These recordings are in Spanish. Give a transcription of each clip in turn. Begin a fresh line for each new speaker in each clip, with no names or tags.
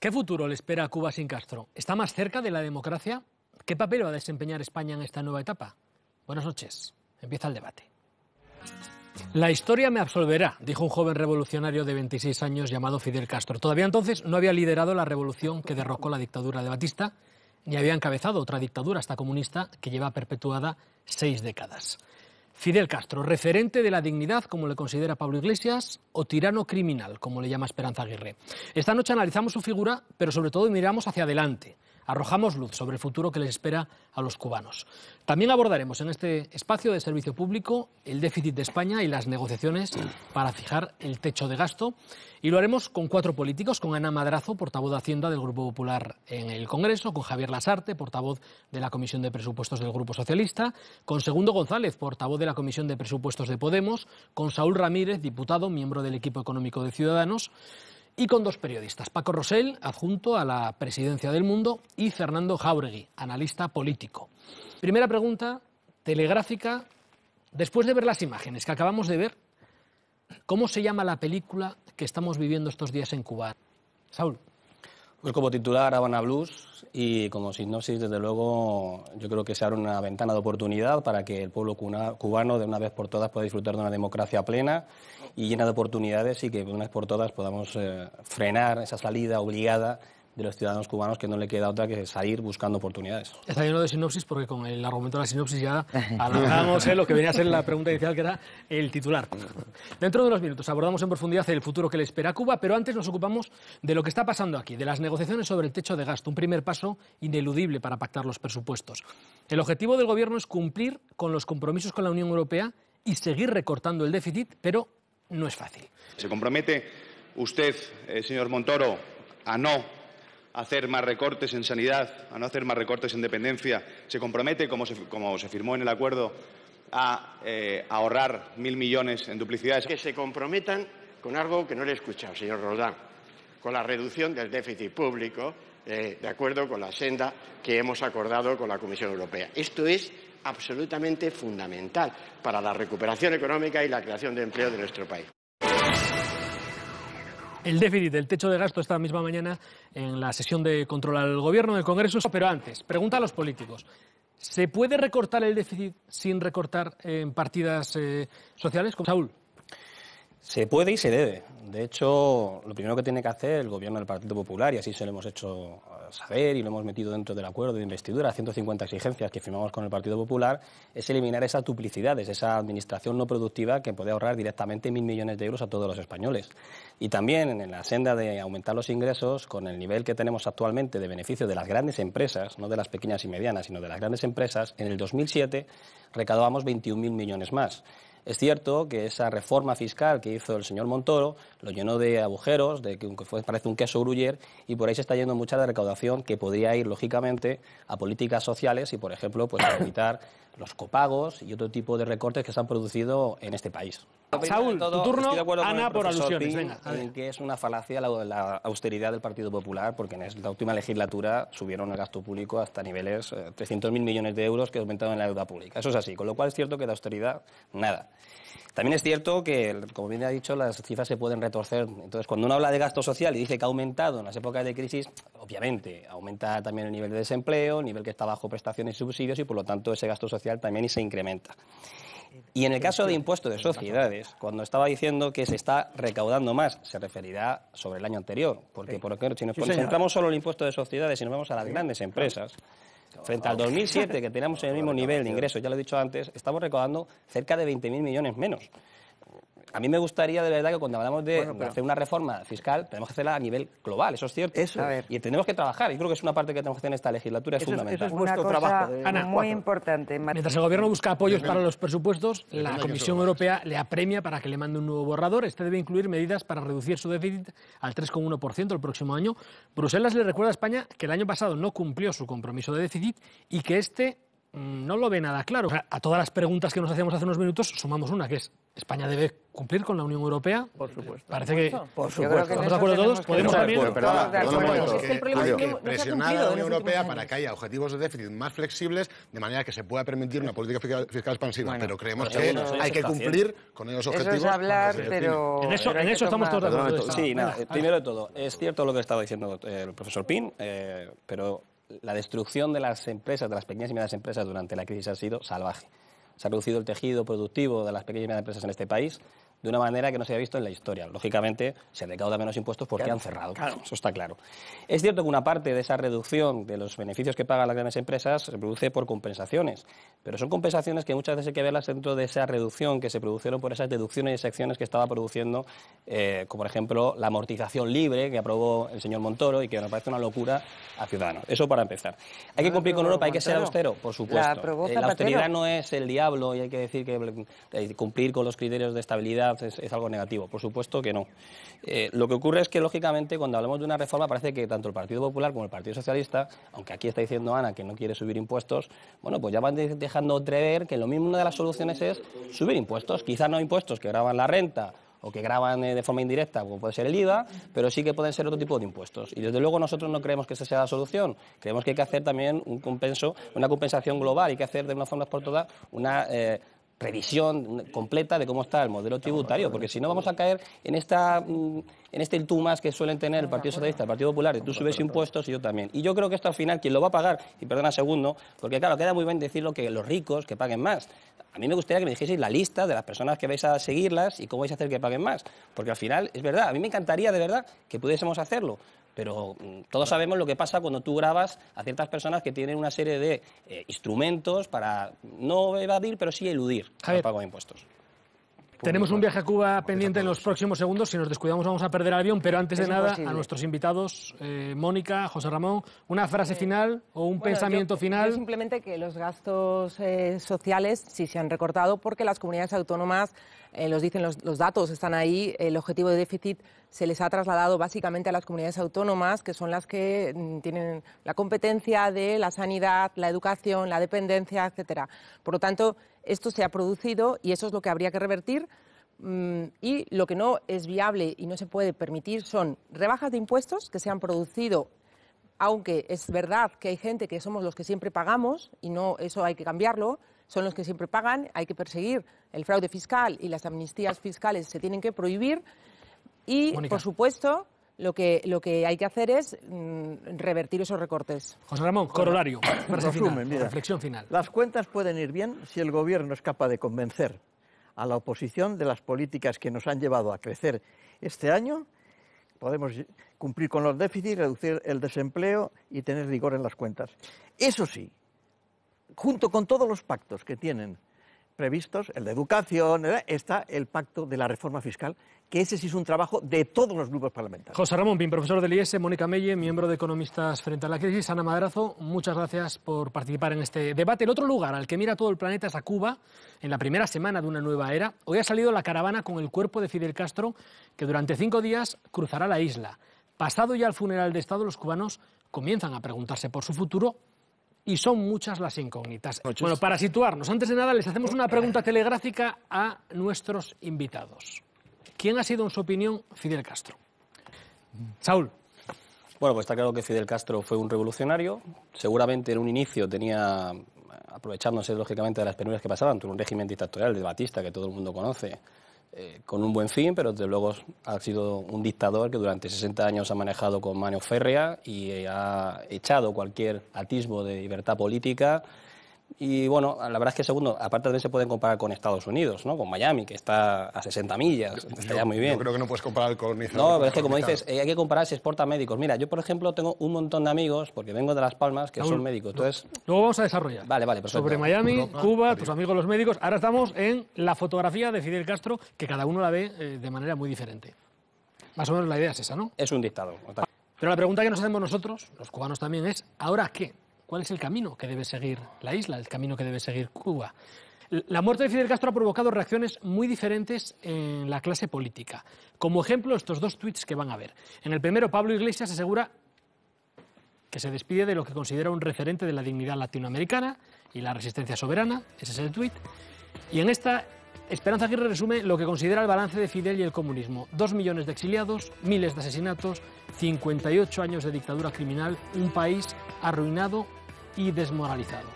¿Qué futuro le espera a Cuba sin Castro? ¿Está más cerca de la democracia? ¿Qué papel va a desempeñar España en esta nueva etapa? Buenas noches. Empieza el debate. La historia me absolverá, dijo un joven revolucionario de 26 años llamado Fidel Castro. Todavía entonces no había liderado la revolución que derrocó la dictadura de Batista, ni había encabezado otra dictadura hasta comunista que lleva perpetuada seis décadas. Fidel Castro, referente de la dignidad, como le considera Pablo Iglesias, o tirano criminal, como le llama Esperanza Aguirre. Esta noche analizamos su figura, pero sobre todo miramos hacia adelante, arrojamos luz sobre el futuro que les espera a los cubanos. También abordaremos en este espacio de servicio público el déficit de España y las negociaciones para fijar el techo de gasto. Y lo haremos con cuatro políticos, con Ana Madrazo, portavoz de Hacienda del Grupo Popular en el Congreso, con Javier Lasarte, portavoz de la Comisión de Presupuestos del Grupo Socialista, con Segundo González, portavoz de la Comisión de Presupuestos de Podemos, con Saúl Ramírez, diputado, miembro del equipo económico de Ciudadanos y con dos periodistas, Paco Rosell, adjunto a la presidencia del mundo, y Fernando Jauregui, analista político. Primera pregunta, telegráfica, después de ver las imágenes que acabamos de ver, ¿cómo se llama la película que estamos viviendo estos días en Cuba? Saúl.
Pues como titular, Habana Blues y como sinopsis, desde luego, yo creo que se abre una ventana de oportunidad para que el pueblo cubano, de una vez por todas, pueda disfrutar de una democracia plena y llena de oportunidades y que de una vez por todas podamos eh, frenar esa salida obligada de los ciudadanos cubanos que no le queda otra que salir buscando oportunidades.
Está lleno de sinopsis porque con el argumento de la sinopsis ya alargamos eh, lo que venía a ser la pregunta inicial que era el titular. Dentro de unos minutos abordamos en profundidad el futuro que le espera a Cuba, pero antes nos ocupamos de lo que está pasando aquí, de las negociaciones sobre el techo de gasto, un primer paso ineludible para pactar los presupuestos. El objetivo del Gobierno es cumplir con los compromisos con la Unión Europea y seguir recortando el déficit, pero no es fácil.
¿Se compromete usted, eh, señor Montoro, a no a hacer más recortes en sanidad, a no hacer más recortes en dependencia. Se compromete, como se, firmó en el acuerdo, a eh, ahorrar mil millones en duplicidades. Que se
comprometan con algo que no le he escuchado, señor Roldán, con la reducción del déficit público, eh, de acuerdo con la senda que hemos acordado con la Comisión Europea. Esto es absolutamente fundamental para la recuperación económica y la creación de empleo de nuestro país el déficit, del techo de gasto esta misma mañana en la sesión de control al gobierno del Congreso. Pero antes, pregunta a los políticos. ¿Se puede recortar el déficit sin recortar en eh, partidas eh, sociales? Con Saúl.
Se puede y se debe. De hecho, lo primero que tiene que hacer el gobierno del Partido Popular, y así se lo hemos hecho saber, y lo hemos metido dentro del acuerdo de investidura, 150 exigencias que firmamos con el Partido Popular, es eliminar esas duplicidades, esa administración no productiva que puede ahorrar directamente mil millones de euros a todos los españoles. Y también en la senda de aumentar los ingresos, con el nivel que tenemos actualmente de beneficio de las grandes empresas, no de las pequeñas y medianas, sino de las grandes empresas, en el 2007 recaudábamos 21.000 millones más. Es cierto que esa reforma fiscal que hizo el señor Montoro lo llenó de agujeros, de que parece un queso gruyer, y por ahí se está yendo mucha de recaudación que podría ir, lógicamente, a políticas sociales y, por ejemplo, pues, a evitar los copagos y otro tipo de recortes que se han producido en este país. Saúl, todo, tu turno, Ana por alusiones. que es una falacia la, la, austeridad del Partido Popular, porque en la última legislatura subieron el gasto público hasta niveles 300.000 eh, millones de euros que aumentaron la deuda pública. Eso es así, con lo cual es cierto que la austeridad, nada. También es cierto que, como bien ha dicho, las cifras se pueden retorcer. Entonces, cuando uno habla de gasto social y dice que ha aumentado en las épocas de crisis, obviamente aumenta también el nivel de desempleo, el nivel que está bajo prestaciones y subsidios y, por lo tanto, ese gasto social también se incrementa. Y en el caso de impuesto de sociedades, cuando estaba diciendo que se está recaudando más, se referirá sobre el año anterior, porque por ejemplo, si nos centramos solo en el impuesto de sociedades y nos vamos a las grandes empresas, Frente al 2007, que teníamos el mismo nivel de ingresos, ya lo he dicho antes, estamos recaudando cerca de 20.000 millones menos. A mí me gustaría, de verdad, que cuando hablamos de hacer una reforma fiscal, tenemos que hacerla a nivel global, eso es cierto. Y tenemos que trabajar. y creo que es una parte que tenemos que hacer en esta legislatura, es fundamental. Es, eso trabajo. muy
importante. Mientras el Gobierno busca apoyos para los presupuestos, la Comisión Europea le apremia para que le mande un nuevo borrador. Este debe incluir medidas para reducir su déficit al 3,1% el próximo año. Bruselas le recuerda a España que el año pasado no cumplió su compromiso de déficit y que este mm, no lo ve nada claro. a todas las preguntas que nos hacíamos hace unos minutos sumamos una, que es España debe cumplir con la Unión Europea. Por supuesto. Parece que. Por supuesto. ¿Estamos de acuerdo todos? ¿Podemos también? Presionar a la Unión Europea para que haya objetivos de déficit más flexibles, de manera que se pueda permitir una política fiscal, expansiva. pero creemos que hay que cumplir con esos objetivos. Eso es hablar, pero. En eso, estamos todos de acuerdo. Sí, nada, primero de
todo, es cierto lo que estaba diciendo eh, el profesor Pin, eh, pero la destrucción de las empresas, de las pequeñas y medianas empresas durante la crisis ha sido salvaje se ha reducido el tejido productivo de las pequeñas empresas en este país de una manera que no se ha visto en la historia. Lógicamente, se recauda menos impuestos porque han cerrado. Eso está claro. Es cierto que una parte de esa reducción de los beneficios que pagan las grandes empresas se produce por compensaciones, pero son compensaciones que muchas veces hay que verlas dentro de esa reducción que se produjeron por esas deducciones y secciones que estaba produciendo, eh, como por ejemplo la amortización libre que aprobó el señor Montoro y que nos parece una locura a Ciudadanos. Eso para empezar. Hay que cumplir con Europa, hay que ser austero, por supuesto. La, eh, austeridad no es el diablo y hay que decir que eh, cumplir con los criterios de estabilidad es, algo negativo. Por supuesto que no. Eh, lo que ocurre es que, lógicamente, cuando hablamos de una reforma, parece que tanto el Partido Popular como el Partido Socialista, aunque aquí está diciendo Ana que no quiere subir impuestos, bueno, pues ya van dejando entrever que lo mismo una de las soluciones es subir impuestos. Quizás no impuestos que graban la renta o que graban eh, de forma indirecta, como puede ser el IVA, pero sí que pueden ser otro tipo de impuestos. Y desde luego nosotros no creemos que esa sea la solución. Creemos que hay que hacer también un compenso, una compensación global, hay que hacer de una forma por todas una eh, revisión completa de cómo está el modelo tributario, porque si no vamos a caer en esta mm, en este el que suelen tener el Partido Socialista, el Partido Popular, de tú subes impuestos y yo también. Y yo creo que esto al final quien lo va a pagar, y perdona segundo, porque claro, queda muy bien decirlo que los ricos que paguen más. A mí me gustaría que me dijeseis la lista de las personas que vais a seguirlas y cómo vais a hacer que paguen más, porque al final es verdad, a mí me encantaría de verdad que pudiésemos hacerlo, pero mm, todos sabemos lo que pasa cuando tú grabas a ciertas personas que tienen una serie de eh, instrumentos para no evadir, pero sí eludir el pago de impuestos.
Tenemos un viaje a Cuba pendiente en los próximos segundos. Si nos descuidamos vamos a perder el avión, pero antes de nada, a nuestros invitados, eh, Mónica, José Ramón, una eh, frase final o un pensamiento final. simplemente que los gastos sociales sí se han recortado porque las comunidades autónomas eh, los dicen los, los, datos, están ahí, el objetivo de déficit se les ha trasladado básicamente a las comunidades autónomas, que son las que mm, tienen la competencia de la sanidad, la educación, la dependencia, etcétera. Por lo tanto, esto se ha producido y eso es lo que habría que revertir. Mm, y lo que no es viable y no se puede permitir son rebajas de impuestos que se han producido, aunque es verdad que hay gente que somos los que siempre pagamos y no eso hay que cambiarlo, son los que siempre pagan, hay que perseguir el fraude fiscal y las amnistías fiscales se tienen que prohibir y, por supuesto, lo que, lo que hay que hacer es mm, revertir esos recortes. José Ramón, corolario, resumen, reflexión final. Las cuentas pueden
ir bien si el Gobierno es capaz de convencer a la oposición de las políticas que nos han llevado a crecer este año. Podemos cumplir con los déficits, reducir el desempleo y tener rigor en las cuentas. Eso sí, junto con todos los
pactos que tienen previstos, el de educación, eh, está el pacto de la reforma fiscal, que ese sí es un trabajo de todos los grupos parlamentarios. José Ramón Pin, profesor del IES, Mónica Melle, miembro de Economistas Frente a la Crisis, Ana Madrazo, muchas gracias por participar en este debate. El otro lugar al que mira todo el planeta es a Cuba, en la primera semana de una nueva era. Hoy ha salido la caravana con el cuerpo de Fidel Castro, que durante cinco días cruzará la isla. Pasado ya el funeral de Estado, los cubanos comienzan a preguntarse por su futuro y son muchas las incógnitas. Bueno, para situarnos, antes de nada les hacemos una pregunta telegráfica a nuestros invitados. ¿Quién ha sido, en su opinión, Fidel Castro?
Saúl. Bueno, pues está claro que Fidel Castro fue un revolucionario. Seguramente en un inicio tenía, aprovechándose lógicamente de las penurias que pasaban, tuvo un régimen dictatorial de Batista que todo el mundo conoce, eh, con un buen fin, pero desde luego ha sido un dictador que durante 60 años ha manejado con mano férrea y ha echado cualquier atisbo de libertad política y bueno, la verdad es que segundo, aparte también se pueden comparar con Estados Unidos, ¿no? Con Miami, que está a 60 millas, está ya muy bien. Yo creo que no puedes comparar con No, pero es que como dices, eh, hay que comparar si exporta médicos. Mira, yo por ejemplo tengo un montón de amigos, porque vengo de Las Palmas, que son médicos. Entonces... Luego vamos a desarrollar. Vale, vale, perfecto. Sobre Miami, Cuba,
tus amigos los médicos. Ahora estamos en la fotografía de Fidel Castro, que cada uno la ve eh, de manera muy diferente. Más o menos la idea es esa, ¿no? Es un dictado. Pero la pregunta que nos hacemos nosotros, los cubanos también, es ¿ahora qué? cuál es el camino que debe seguir la isla, el camino que debe seguir Cuba. La muerte de Fidel Castro ha provocado reacciones muy diferentes en la clase política. Como ejemplo, estos dos tweets que van a ver. En el primero, Pablo Iglesias asegura que se despide de lo que considera un referente de la dignidad latinoamericana y la resistencia soberana. Ese es el tuit. Y en esta, Esperanza Aguirre resume lo que considera el balance de Fidel y el comunismo. Dos millones de exiliados, miles de asesinatos, 58 años de dictadura criminal, un país arruinado y desmoralizado.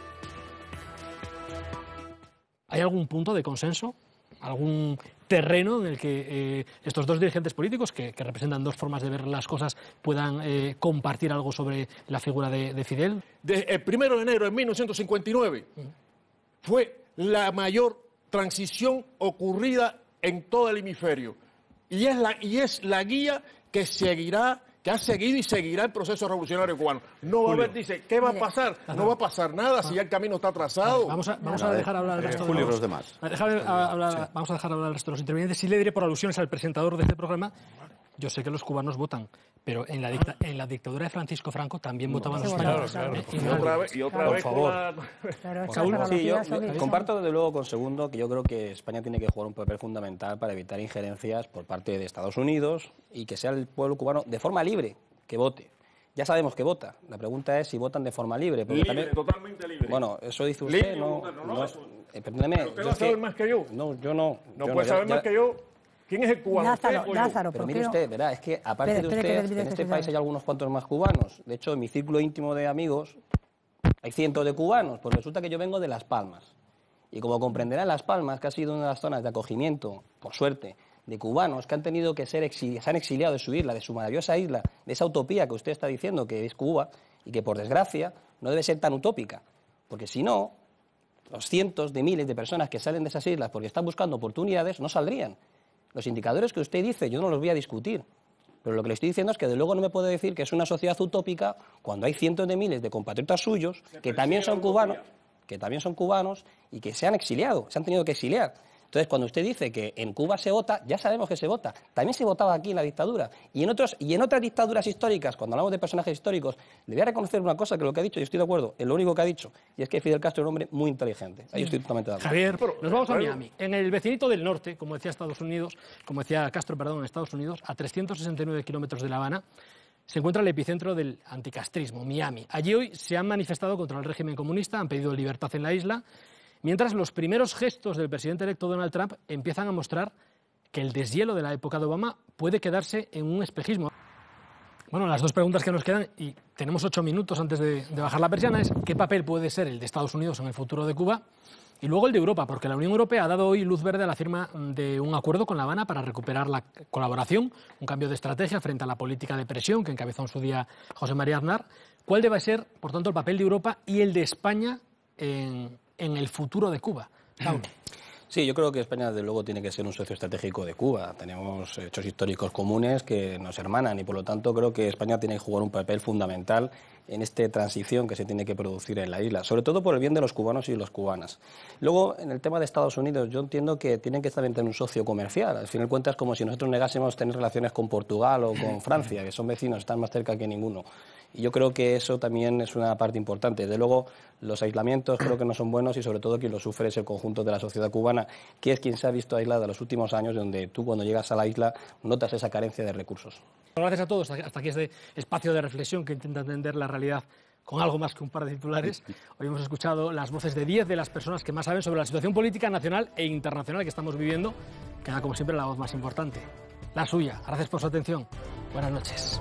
¿Hay algún punto de consenso? ¿Algún terreno en el que eh, estos dos dirigentes políticos, que, representan dos formas de ver las cosas, puedan eh, compartir algo sobre la figura de, Fidel? el primero de enero de 1959 fue la mayor transición ocurrida en todo el hemisferio. Y es la, y es la guía que seguirá que ha seguido y seguirá el proceso revolucionario cubano. No va a haber, dice, ¿qué va a pasar? No va a pasar nada si ya el camino está trazado. Vamos a, dejar hablar al eh, resto de los, demás. vamos a dejar hablar al resto de los intervinientes. Y le diré por alusiones al presentador de este programa yo sé que los cubanos votan, pero en la, ah. en la dictadura de Francisco Franco también votaban los españoles. Eh, y otra vez, por favor. comparto
desde luego con Segundo que yo creo que España tiene que jugar un papel fundamental para evitar injerencias por parte de Estados Unidos y que sea el pueblo cubano de forma libre que vote. Ya sabemos que vota. La pregunta es si votan de forma libre.
totalmente libre. Bueno, eso dice usted. no, no,
eh, usted lo sabe más que yo. No, yo no. No puede saber más que yo ¿Quién es el cubano? Lázaro, Pero mire usted, verá, es que aparte de usted, en este país hay algunos cuantos más cubanos. De hecho, en mi círculo íntimo de amigos hay cientos de cubanos. Pues resulta que yo vengo de Las Palmas. Y como comprenderán, Las Palmas, que ha sido una de las zonas de acogimiento, por suerte, de cubanos que han tenido que ser exiliados, han exiliado de su isla, de su maravillosa isla, de esa utopía que usted está diciendo que es Cuba y que por desgracia no debe ser tan utópica, porque si no, los cientos de miles de personas que salen de esas islas porque están buscando oportunidades no saldrían. Los indicadores que usted dice, yo no los voy a discutir. Pero lo que le estoy diciendo es que de luego no me puede decir que es una sociedad utópica cuando hay cientos de miles de compatriotas suyos que también son cubanos, que también son cubanos y que se han exiliado, se han tenido que exiliar. Entonces, cuando usted dice que en Cuba se vota, ya sabemos que se vota. También se votaba aquí en la dictadura. Y en, otros, y en otras dictaduras históricas, cuando hablamos de personajes históricos, le voy a reconocer una cosa que lo que ha dicho, y estoy de acuerdo, es lo único que ha dicho, y es que Fidel Castro es un hombre muy inteligente. Ahí estoy totalmente de acuerdo. Javier,
nos vamos a Miami. En el vecinito del norte, como decía Estados Unidos, como decía Castro, perdón, en Estados Unidos, a 369 kilómetros de La Habana, se encuentra el epicentro del anticastrismo, Miami. Allí hoy se han manifestado contra el régimen comunista, han pedido libertad en la isla Mientras los primeros gestos del presidente electo Donald Trump empiezan a mostrar que el deshielo de la época de Obama puede quedarse en un espejismo. Bueno, las dos preguntas que nos quedan, y tenemos ocho minutos antes de, bajar la persiana, es qué papel puede ser el de Estados Unidos en el futuro de Cuba y luego el de Europa, porque la Unión Europea ha dado hoy luz verde a la firma de un acuerdo con La Habana para recuperar la colaboración, un cambio de estrategia frente a la política de presión que encabezó en su día José María Aznar. ¿Cuál debe ser, por tanto, el papel de Europa y el de España en, en el futuro de Cuba.
Sí, yo creo que España, desde luego, tiene que ser un socio estratégico de Cuba. Tenemos hechos históricos comunes que nos hermanan y, por lo tanto, creo que España tiene que jugar un papel fundamental en esta transición que se tiene que producir en la isla, sobre todo por el bien de los cubanos y los cubanas. Luego, en el tema de Estados Unidos, yo entiendo que tienen que estar en un socio comercial. Al final cuentas, como si nosotros negásemos tener relaciones con Portugal o con Francia, que son vecinos, están más cerca que ninguno. Y yo creo que eso también es una parte importante. De luego, los aislamientos creo que no son buenos y sobre todo quien lo sufre es el conjunto de la sociedad cubana, que es quien se ha visto aislada en los últimos años, donde tú cuando llegas a la isla notas esa carencia de recursos.
Gracias a todos. Hasta aquí este espacio de reflexión que intenta entender la realidad con algo más que un par de titulares. Hoy hemos escuchado las voces de 10 de las personas que más saben sobre la situación política nacional e internacional que estamos viviendo. Queda como siempre la voz más importante, la suya. Gracias por su atención. Buenas noches.